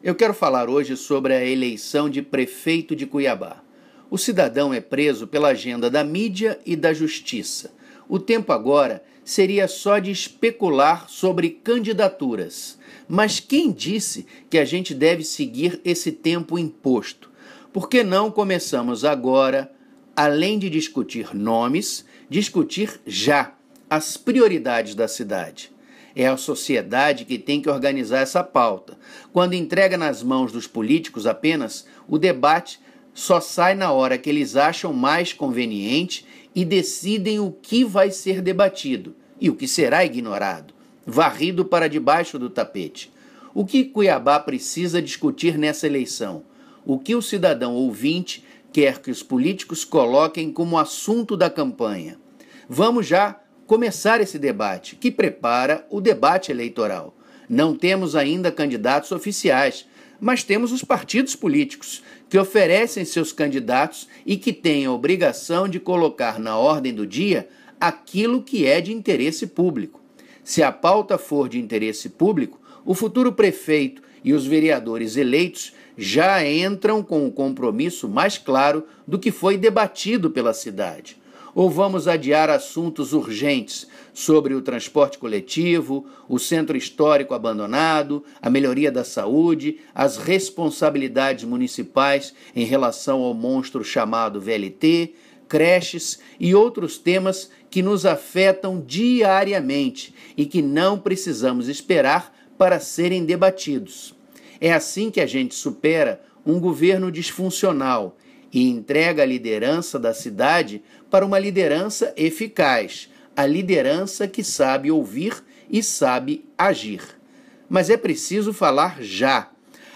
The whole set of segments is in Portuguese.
Eu quero falar hoje sobre a eleição de prefeito de Cuiabá. O cidadão é preso pela agenda da mídia e da justiça. O tempo agora seria só de especular sobre candidaturas. Mas quem disse que a gente deve seguir esse tempo imposto? Por que não começamos agora, além de discutir nomes, discutir já as prioridades da cidade? É a sociedade que tem que organizar essa pauta. Quando entrega nas mãos dos políticos apenas, o debate só sai na hora que eles acham mais conveniente e decidem o que vai ser debatido e o que será ignorado, varrido para debaixo do tapete. O que Cuiabá precisa discutir nessa eleição? O que o cidadão ouvinte quer que os políticos coloquem como assunto da campanha? Vamos já começar esse debate, que prepara o debate eleitoral. Não temos ainda candidatos oficiais, mas temos os partidos políticos, que oferecem seus candidatos e que têm a obrigação de colocar na ordem do dia aquilo que é de interesse público. Se a pauta for de interesse público, o futuro prefeito e os vereadores eleitos já entram com o um compromisso mais claro do que foi debatido pela cidade ou vamos adiar assuntos urgentes sobre o transporte coletivo, o centro histórico abandonado, a melhoria da saúde, as responsabilidades municipais em relação ao monstro chamado VLT, creches e outros temas que nos afetam diariamente e que não precisamos esperar para serem debatidos. É assim que a gente supera um governo disfuncional e entrega a liderança da cidade para uma liderança eficaz, a liderança que sabe ouvir e sabe agir. Mas é preciso falar já.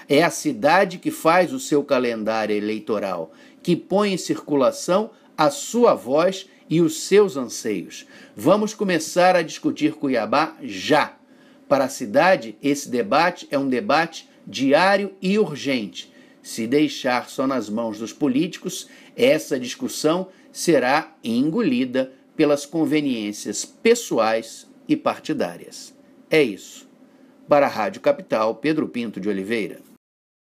É a cidade que faz o seu calendário eleitoral, que põe em circulação a sua voz e os seus anseios. Vamos começar a discutir Cuiabá já. Para a cidade, esse debate é um debate diário e urgente se deixar só nas mãos dos políticos, essa discussão será engolida pelas conveniências pessoais e partidárias. É isso. Para a Rádio Capital, Pedro Pinto de Oliveira.